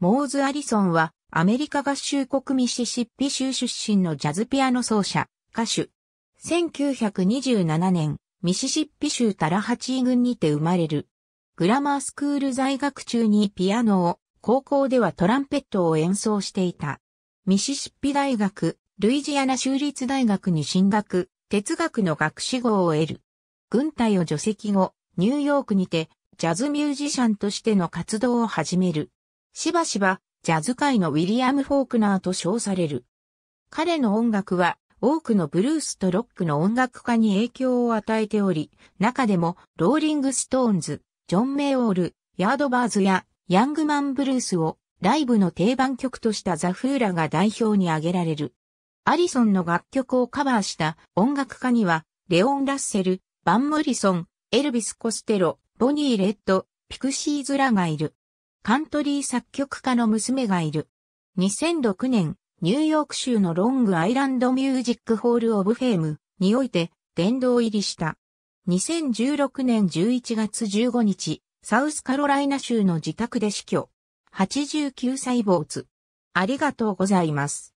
モーズ・アリソンは、アメリカ合衆国ミシシッピ州出身のジャズピアノ奏者、歌手。1927年、ミシシッピ州タラハチー郡にて生まれる。グラマースクール在学中にピアノを、高校ではトランペットを演奏していた。ミシシッピ大学、ルイジアナ州立大学に進学、哲学の学士号を得る。軍隊を除籍後、ニューヨークにて、ジャズミュージシャンとしての活動を始める。しばしばジャズ界のウィリアム・フォークナーと称される。彼の音楽は多くのブルースとロックの音楽家に影響を与えており、中でもローリング・ストーンズ、ジョン・メイオール、ヤードバーズやヤングマン・ブルースをライブの定番曲としたザ・フーラが代表に挙げられる。アリソンの楽曲をカバーした音楽家には、レオン・ラッセル、バン・モリソン、エルビス・コステロ、ボニー・レッド、ピクシーズらがいる。カントリー作曲家の娘がいる。2006年、ニューヨーク州のロングアイランドミュージックホールオブフェームにおいて殿堂入りした。2016年11月15日、サウスカロライナ州の自宅で死去。89歳坊主。ありがとうございます。